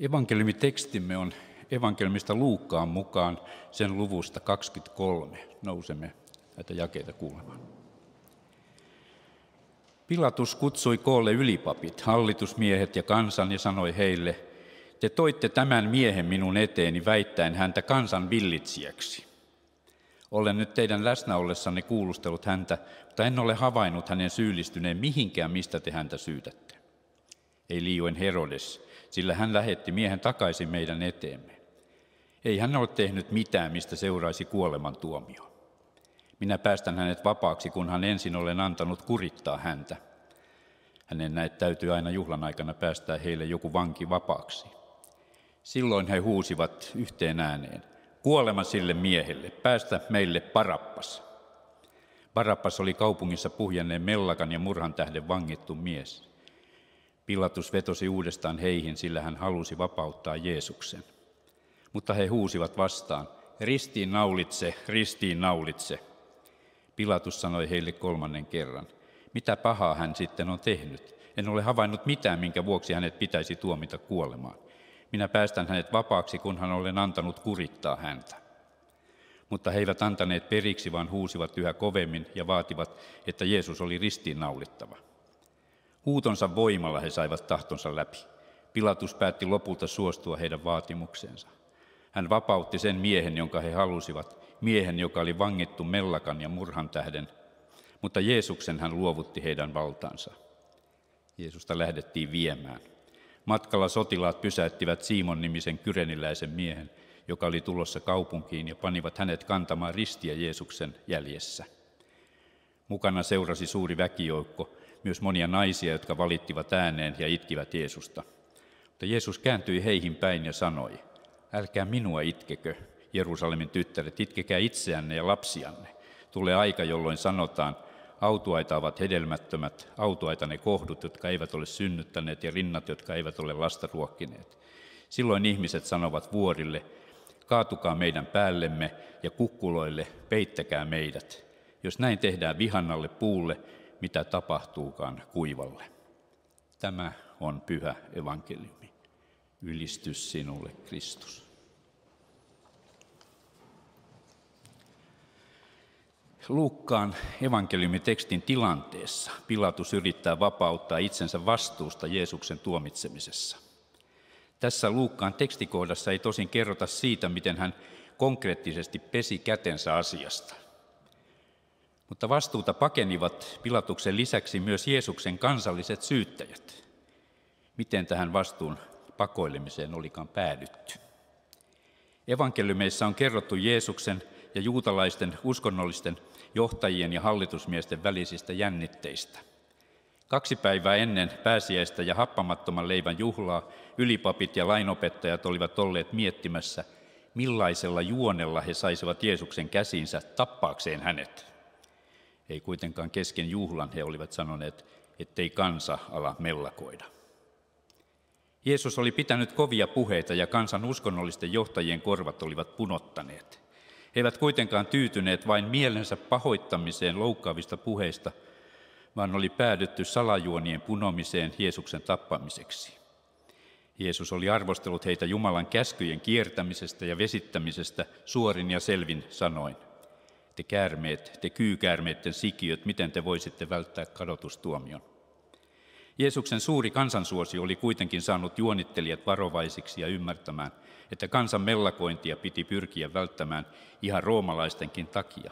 Evankeliumitekstimme on evankelmista Luukkaan mukaan sen luvusta 23. Nousemme näitä jakeita kuulemaan. Pilatus kutsui koolle ylipapit, hallitusmiehet ja kansan ja sanoi heille, te toitte tämän miehen minun eteeni väittäen häntä kansan villitsijäksi. Olen nyt teidän läsnäollessanne kuulustellut häntä, mutta en ole havainnut hänen syyllistyneen mihinkään, mistä te häntä syytätte ei liioin Herodes, sillä hän lähetti miehen takaisin meidän eteemme. Ei hän ole tehnyt mitään, mistä seuraisi kuoleman tuomio. Minä päästän hänet vapaaksi, kun hän ensin olen antanut kurittaa häntä. Hänen näet täytyy aina juhlan aikana päästää heille joku vanki vapaaksi. Silloin he huusivat yhteen ääneen, kuolema sille miehelle, päästä meille parappas. Parappas oli kaupungissa puhjanneen mellakan ja murhan tähden vangittu mies. Pilatus vetosi uudestaan heihin, sillä hän halusi vapauttaa Jeesuksen. Mutta he huusivat vastaan, ristiin naulitse, ristiin naulitse. Pilatus sanoi heille kolmannen kerran, mitä pahaa hän sitten on tehnyt? En ole havainnut mitään, minkä vuoksi hänet pitäisi tuomita kuolemaan. Minä päästän hänet vapaaksi, kunhan olen antanut kurittaa häntä. Mutta he eivät antaneet periksi, vaan huusivat yhä kovemmin ja vaativat, että Jeesus oli ristiin naulittava. Huutonsa voimalla he saivat tahtonsa läpi. Pilatus päätti lopulta suostua heidän vaatimuksensa. Hän vapautti sen miehen, jonka he halusivat, miehen, joka oli vangittu mellakan ja murhan tähden, mutta Jeesuksen hän luovutti heidän valtaansa. Jeesusta lähdettiin viemään. Matkalla sotilaat pysäyttivät Simon nimisen kyreniläisen miehen, joka oli tulossa kaupunkiin ja panivat hänet kantamaan ristiä Jeesuksen jäljessä. Mukana seurasi suuri väkijoukko, myös monia naisia, jotka valittivat ääneen ja itkivät Jeesusta. Mutta Jeesus kääntyi heihin päin ja sanoi, älkää minua itkekö, Jerusalemin tyttäret, itkekää itseänne ja lapsianne. Tulee aika, jolloin sanotaan, autuaita ovat hedelmättömät, autuaita ne kohdut, jotka eivät ole synnyttäneet ja rinnat, jotka eivät ole lasta ruokkineet. Silloin ihmiset sanovat vuorille, kaatukaa meidän päällemme ja kukkuloille, peittäkää meidät. Jos näin tehdään vihannalle puulle, mitä tapahtuukaan kuivalle. Tämä on pyhä evankeliumi. Ylistys sinulle, Kristus. Luukkaan evankeliumitekstin tilanteessa Pilatus yrittää vapauttaa itsensä vastuusta Jeesuksen tuomitsemisessa. Tässä Luukkaan tekstikohdassa ei tosin kerrota siitä, miten hän konkreettisesti pesi kätensä asiasta – mutta vastuuta pakenivat Pilatuksen lisäksi myös Jeesuksen kansalliset syyttäjät. Miten tähän vastuun pakoilemiseen olikaan päädytty? Evankeliumeissa on kerrottu Jeesuksen ja juutalaisten uskonnollisten johtajien ja hallitusmiesten välisistä jännitteistä. Kaksi päivää ennen pääsiäistä ja happamattoman leivän juhlaa ylipapit ja lainopettajat olivat olleet miettimässä, millaisella juonella he saisivat Jeesuksen käsinsä tappaakseen hänet. Ei kuitenkaan kesken juhlan he olivat sanoneet, ettei kansa ala mellakoida. Jeesus oli pitänyt kovia puheita ja kansan uskonnollisten johtajien korvat olivat punottaneet. He eivät kuitenkaan tyytyneet vain mielensä pahoittamiseen loukkaavista puheista, vaan oli päädytty salajuonien punomiseen Jeesuksen tappamiseksi. Jeesus oli arvostellut heitä Jumalan käskyjen kiertämisestä ja vesittämisestä suorin ja selvin sanoin te käärmeet, te kyykäärmeiden sikiöt, miten te voisitte välttää kadotustuomion? Jeesuksen suuri kansansuosi oli kuitenkin saanut juonittelijat varovaisiksi ja ymmärtämään, että kansan mellakointia piti pyrkiä välttämään ihan roomalaistenkin takia.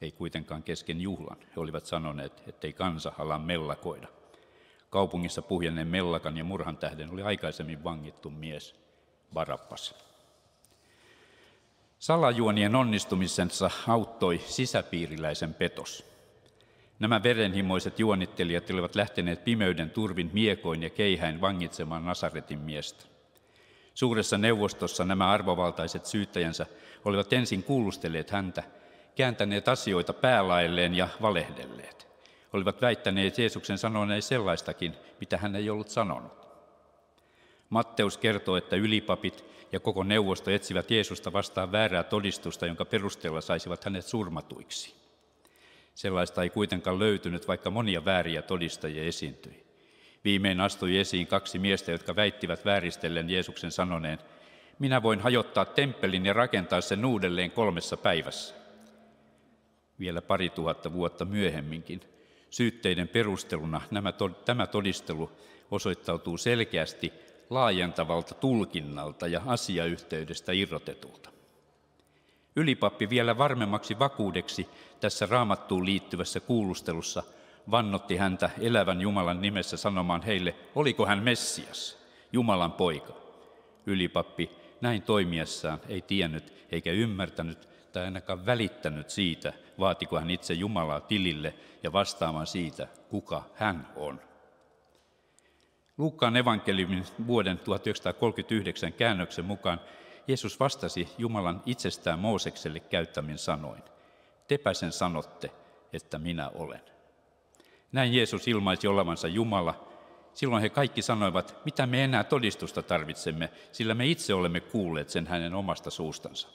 Ei kuitenkaan kesken juhlan. He olivat sanoneet, ettei kansa ala mellakoida. Kaupungissa puhjenneen mellakan ja murhan tähden oli aikaisemmin vangittu mies Barappas. Salajuonien onnistumisensa auttoi sisäpiiriläisen petos. Nämä verenhimoiset juonittelijat olivat lähteneet pimeyden turvin miekoin ja keihäin vangitsemaan Nasaretin miestä. Suuressa neuvostossa nämä arvovaltaiset syyttäjänsä olivat ensin kuulustelleet häntä, kääntäneet asioita päälailleen ja valehdelleet. Olivat väittäneet Jeesuksen sanoneen sellaistakin, mitä hän ei ollut sanonut. Matteus kertoo, että ylipapit ja koko neuvosto etsivät Jeesusta vastaan väärää todistusta, jonka perusteella saisivat hänet surmatuiksi. Sellaista ei kuitenkaan löytynyt, vaikka monia vääriä todistajia esiintyi. Viimein astui esiin kaksi miestä, jotka väittivät vääristellen Jeesuksen sanoneen, minä voin hajottaa temppelin ja rakentaa sen uudelleen kolmessa päivässä. Vielä pari tuhatta vuotta myöhemminkin syytteiden perusteluna nämä, tämä todistelu osoittautuu selkeästi laajentavalta tulkinnalta ja asiayhteydestä irrotetulta. Ylipappi vielä varmemmaksi vakuudeksi tässä raamattuun liittyvässä kuulustelussa vannotti häntä elävän Jumalan nimessä sanomaan heille, oliko hän Messias, Jumalan poika. Ylipappi näin toimiessaan ei tiennyt eikä ymmärtänyt tai ainakaan välittänyt siitä, vaatiko hän itse Jumalaa tilille ja vastaamaan siitä, kuka hän on. Luukkaan evankeliumin vuoden 1939 käännöksen mukaan Jeesus vastasi Jumalan itsestään Moosekselle käyttämin sanoin. Tepä sen sanotte, että minä olen. Näin Jeesus ilmaisi olevansa Jumala. Silloin he kaikki sanoivat, mitä me enää todistusta tarvitsemme, sillä me itse olemme kuulleet sen hänen omasta suustansa.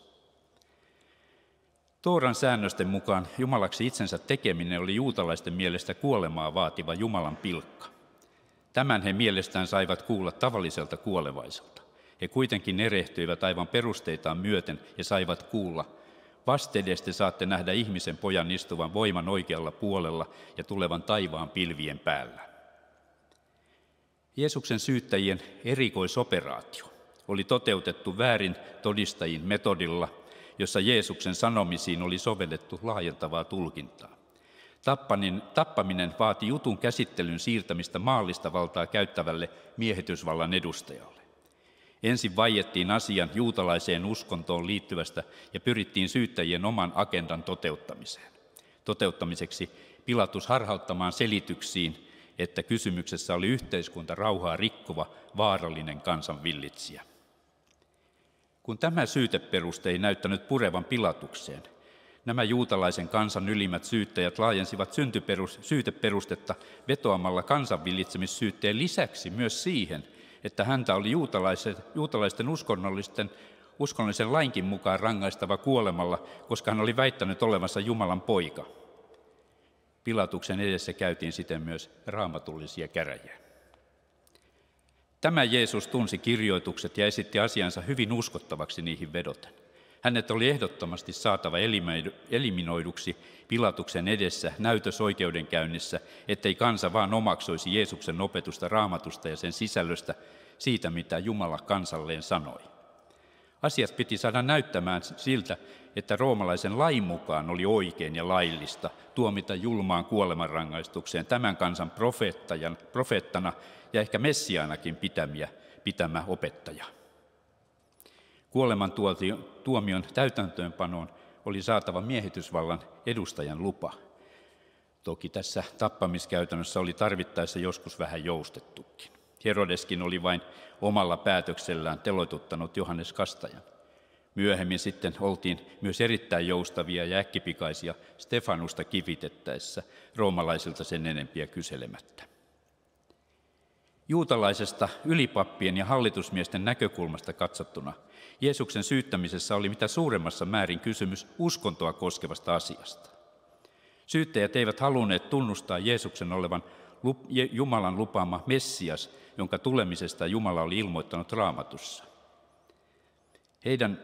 Tooran säännösten mukaan Jumalaksi itsensä tekeminen oli juutalaisten mielestä kuolemaa vaativa Jumalan pilkka – Tämän he mielestään saivat kuulla tavalliselta kuolevaiselta. He kuitenkin erehtyivät aivan perusteitaan myöten ja saivat kuulla, vastedes te saatte nähdä ihmisen pojan istuvan voiman oikealla puolella ja tulevan taivaan pilvien päällä. Jeesuksen syyttäjien erikoisoperaatio oli toteutettu väärin todistajin metodilla, jossa Jeesuksen sanomisiin oli sovellettu laajentavaa tulkintaa. Tappanin, tappaminen vaati jutun käsittelyn siirtämistä maallista valtaa käyttävälle miehitysvallan edustajalle. Ensin vaiettiin asian juutalaiseen uskontoon liittyvästä ja pyrittiin syyttäjien oman agendan toteuttamiseen. Toteuttamiseksi Pilatus harhauttamaan selityksiin, että kysymyksessä oli yhteiskunta rauhaa rikkova, vaarallinen kansanvillitsijä. Kun tämä syyteperuste ei näyttänyt purevan Pilatukseen – Nämä juutalaisen kansan ylimmät syyttäjät laajensivat syntyperus, syyteperustetta vetoamalla kansanvillitsemissyytteen lisäksi myös siihen, että häntä oli juutalaisen, juutalaisten uskonnollisten, uskonnollisen lainkin mukaan rangaistava kuolemalla, koska hän oli väittänyt olevansa Jumalan poika. Pilatuksen edessä käytiin siten myös raamatullisia käräjiä. Tämä Jeesus tunsi kirjoitukset ja esitti asiansa hyvin uskottavaksi niihin vedoten. Hänet oli ehdottomasti saatava eliminoiduksi Pilatuksen edessä näytösoikeudenkäynnissä, ettei kansa vaan omaksuisi Jeesuksen opetusta raamatusta ja sen sisällöstä siitä, mitä Jumala kansalleen sanoi. Asiat piti saada näyttämään siltä, että roomalaisen lain mukaan oli oikein ja laillista tuomita julmaan kuolemanrangaistukseen tämän kansan profeettajan, profeettana ja ehkä messiaanakin pitämiä, pitämä opettaja. Kuoleman tuomion täytäntöönpanoon oli saatava miehitysvallan edustajan lupa. Toki tässä tappamiskäytännössä oli tarvittaessa joskus vähän joustettukin. Herodeskin oli vain omalla päätöksellään teloituttanut Johannes Kastajan. Myöhemmin sitten oltiin myös erittäin joustavia ja äkkipikaisia Stefanusta kivitettäessä roomalaisilta sen enempiä kyselemättä. Juutalaisesta ylipappien ja hallitusmiesten näkökulmasta katsottuna Jeesuksen syyttämisessä oli mitä suuremmassa määrin kysymys uskontoa koskevasta asiasta. Syyttäjät eivät halunneet tunnustaa Jeesuksen olevan Jumalan lupaama Messias, jonka tulemisesta Jumala oli ilmoittanut raamatussa. Heidän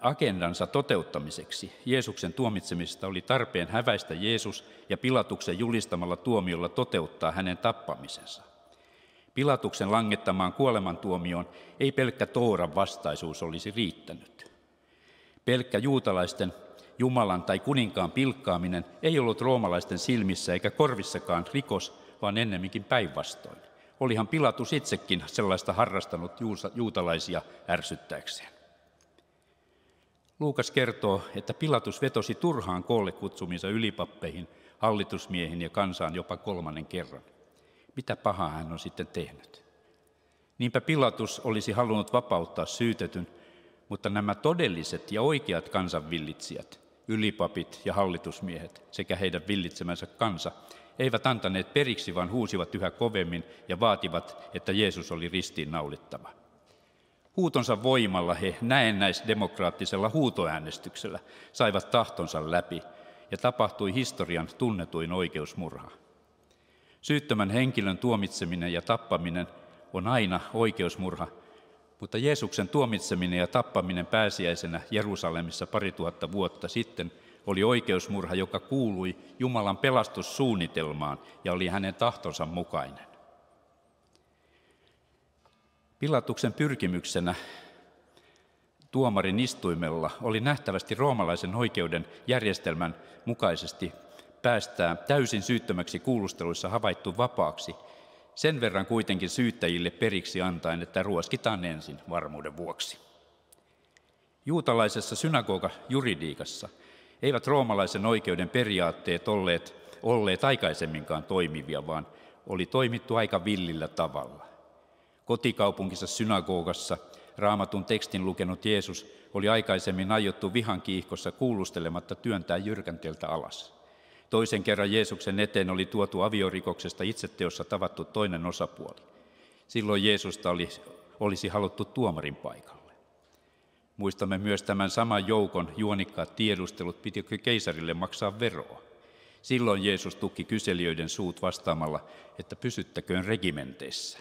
agendansa toteuttamiseksi Jeesuksen tuomitsemisesta oli tarpeen häväistä Jeesus ja Pilatuksen julistamalla tuomiolla toteuttaa hänen tappamisensa. Pilatuksen langettamaan kuolemantuomioon ei pelkkä Tooran vastaisuus olisi riittänyt. Pelkkä juutalaisten Jumalan tai kuninkaan pilkkaaminen ei ollut roomalaisten silmissä eikä korvissakaan rikos, vaan ennemminkin päinvastoin. Olihan Pilatus itsekin sellaista harrastanut juutalaisia ärsyttäkseen. Luukas kertoo, että Pilatus vetosi turhaan koolle kutsumisa ylipappeihin, hallitusmiehiin ja kansaan jopa kolmannen kerran – mitä pahaa hän on sitten tehnyt. Niinpä Pilatus olisi halunnut vapauttaa syytetyn, mutta nämä todelliset ja oikeat kansanvillitsijät, ylipapit ja hallitusmiehet sekä heidän villitsemänsä kansa, eivät antaneet periksi, vaan huusivat yhä kovemmin ja vaativat, että Jeesus oli ristiin Huutonsa voimalla he näennäisdemokraattisella huutoäänestyksellä saivat tahtonsa läpi ja tapahtui historian tunnetuin oikeusmurha. Syyttömän henkilön tuomitseminen ja tappaminen on aina oikeusmurha, mutta Jeesuksen tuomitseminen ja tappaminen pääsiäisenä Jerusalemissa pari tuhatta vuotta sitten oli oikeusmurha, joka kuului Jumalan pelastussuunnitelmaan ja oli hänen tahtonsa mukainen. Pilatuksen pyrkimyksenä tuomarin istuimella oli nähtävästi roomalaisen oikeuden järjestelmän mukaisesti päästää täysin syyttömäksi kuulusteluissa havaittu vapaaksi, sen verran kuitenkin syyttäjille periksi antaen, että ruoskitaan ensin varmuuden vuoksi. Juutalaisessa synagoga-juridiikassa eivät roomalaisen oikeuden periaatteet olleet, olleet aikaisemminkaan toimivia, vaan oli toimittu aika villillä tavalla. Kotikaupunkissa synagogassa raamatun tekstin lukenut Jeesus oli aikaisemmin aiottu vihan kiihkossa kuulustelematta työntää jyrkänteltä alas. Toisen kerran Jeesuksen eteen oli tuotu aviorikoksesta itseteossa tavattu toinen osapuoli. Silloin Jeesusta oli, olisi haluttu tuomarin paikalle. Muistamme myös tämän saman joukon juonikkaat tiedustelut, pitikö keisarille maksaa veroa. Silloin Jeesus tukki kyselijöiden suut vastaamalla, että pysyttäköön regimenteissä.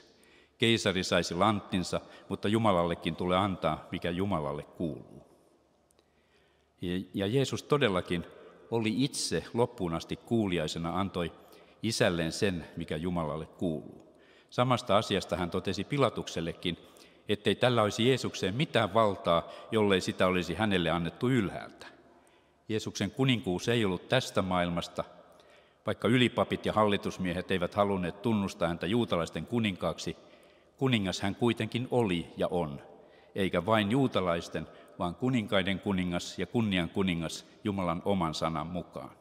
Keisari saisi lanttinsa, mutta Jumalallekin tulee antaa, mikä Jumalalle kuuluu. Ja Jeesus todellakin oli itse loppuun asti kuuliaisena, antoi isälleen sen, mikä Jumalalle kuuluu. Samasta asiasta hän totesi Pilatuksellekin, ettei tällä olisi Jeesukseen mitään valtaa, jollei sitä olisi hänelle annettu ylhäältä. Jeesuksen kuninkuus ei ollut tästä maailmasta, vaikka ylipapit ja hallitusmiehet eivät halunneet tunnustaa häntä juutalaisten kuninkaaksi, kuningas hän kuitenkin oli ja on, eikä vain juutalaisten, vaan kuninkaiden kuningas ja kunnian kuningas Jumalan oman sanan mukaan.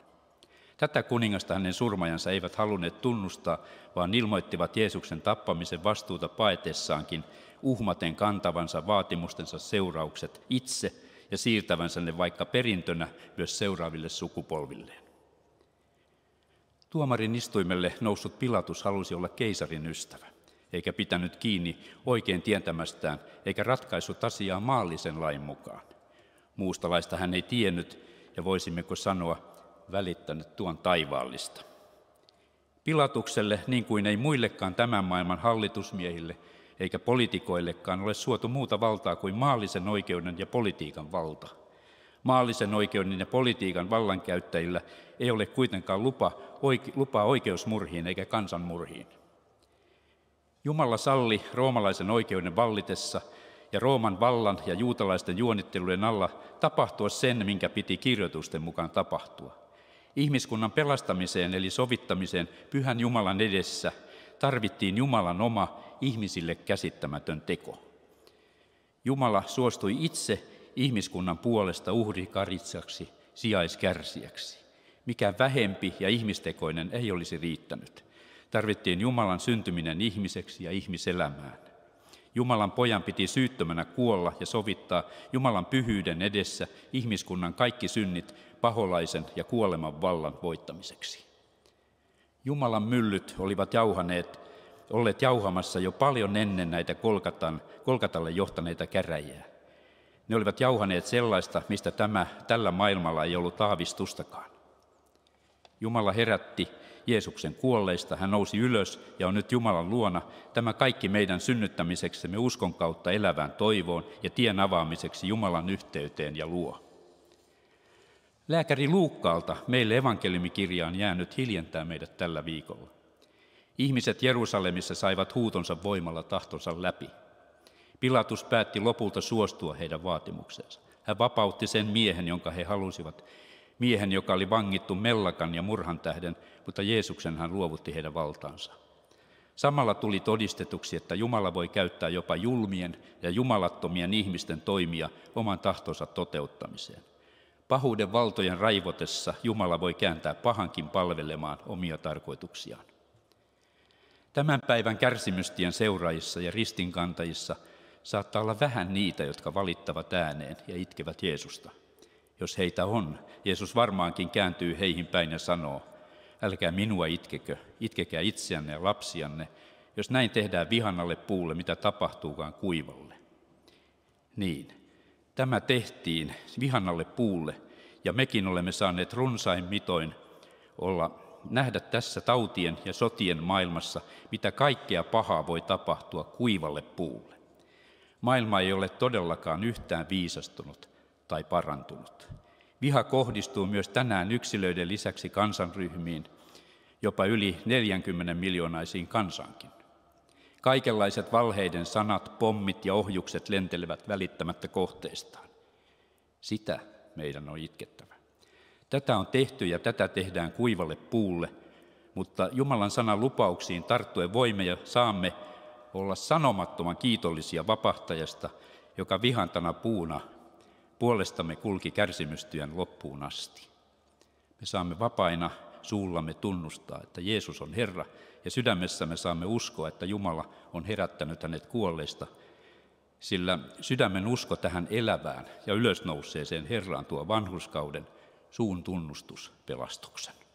Tätä kuningasta hänen surmajansa eivät halunneet tunnustaa, vaan ilmoittivat Jeesuksen tappamisen vastuuta paetessaankin, uhmaten kantavansa vaatimustensa seuraukset itse ja siirtävänsä ne vaikka perintönä myös seuraaville sukupolvilleen. Tuomarin istuimelle noussut Pilatus halusi olla keisarin ystävä eikä pitänyt kiinni oikein tietämästään, eikä ratkaissut asiaa maallisen lain mukaan. Muusta laista hän ei tiennyt, ja voisimmeko sanoa, välittänyt tuon taivaallista. Pilatukselle, niin kuin ei muillekaan tämän maailman hallitusmiehille eikä poliitikoillekaan ole suotu muuta valtaa kuin maallisen oikeuden ja politiikan valta. Maallisen oikeuden ja politiikan vallankäyttäjillä ei ole kuitenkaan lupa, oike, lupaa oikeusmurhiin eikä kansanmurhiin. Jumala salli roomalaisen oikeuden vallitessa ja Rooman vallan ja juutalaisten juonittelujen alla tapahtua sen, minkä piti kirjoitusten mukaan tapahtua. Ihmiskunnan pelastamiseen eli sovittamiseen pyhän Jumalan edessä tarvittiin Jumalan oma ihmisille käsittämätön teko. Jumala suostui itse ihmiskunnan puolesta uhrikaritsaksi, sijaiskärsiäksi. Mikä vähempi ja ihmistekoinen ei olisi riittänyt – Tarvittiin Jumalan syntyminen ihmiseksi ja ihmiselämään. Jumalan pojan piti syyttömänä kuolla ja sovittaa Jumalan pyhyyden edessä ihmiskunnan kaikki synnit paholaisen ja kuoleman vallan voittamiseksi. Jumalan myllyt olivat jauhaneet, olleet jauhamassa jo paljon ennen näitä Kolkatan, Kolkatalle johtaneita käräjiä. Ne olivat jauhaneet sellaista, mistä tämä, tällä maailmalla ei ollut aavistustakaan. Jumala herätti Jeesuksen kuolleista, hän nousi ylös ja on nyt Jumalan luona, tämä kaikki meidän synnyttämiseksemme uskon kautta elävään toivoon ja tien avaamiseksi Jumalan yhteyteen ja luo. Lääkäri Luukkaalta meille evankelimikirjaan jäänyt hiljentää meidät tällä viikolla. Ihmiset Jerusalemissa saivat huutonsa voimalla tahtonsa läpi. Pilatus päätti lopulta suostua heidän vaatimukseensa. Hän vapautti sen miehen, jonka he halusivat, miehen, joka oli vangittu mellakan ja murhan tähden, mutta Jeesuksen hän luovutti heidän valtaansa. Samalla tuli todistetuksi, että Jumala voi käyttää jopa julmien ja jumalattomien ihmisten toimia oman tahtonsa toteuttamiseen. Pahuuden valtojen raivotessa Jumala voi kääntää pahankin palvelemaan omia tarkoituksiaan. Tämän päivän kärsimystien seuraajissa ja ristinkantajissa saattaa olla vähän niitä, jotka valittavat ääneen ja itkevät Jeesusta – jos heitä on. Jeesus varmaankin kääntyy heihin päin ja sanoo, älkää minua itkekö, itkekää itseänne ja lapsianne, jos näin tehdään vihannalle puulle, mitä tapahtuukaan kuivalle. Niin, tämä tehtiin vihannalle puulle, ja mekin olemme saaneet runsain mitoin olla nähdä tässä tautien ja sotien maailmassa, mitä kaikkea pahaa voi tapahtua kuivalle puulle. Maailma ei ole todellakaan yhtään viisastunut – tai parantunut. Viha kohdistuu myös tänään yksilöiden lisäksi kansanryhmiin, jopa yli 40 miljoonaisiin kansankin. Kaikenlaiset valheiden sanat, pommit ja ohjukset lentelevät välittämättä kohteistaan. Sitä meidän on itkettävä. Tätä on tehty ja tätä tehdään kuivalle puulle, mutta Jumalan sanan lupauksiin tarttuen voimme ja saamme olla sanomattoman kiitollisia vapahtajasta, joka vihantana puuna puolestamme kulki kärsimystyön loppuun asti. Me saamme vapaina suullamme tunnustaa, että Jeesus on Herra, ja sydämessämme saamme uskoa, että Jumala on herättänyt hänet kuolleista, sillä sydämen usko tähän elävään ja ylösnouseeseen Herraan tuo vanhuskauden, suun tunnustus pelastuksen.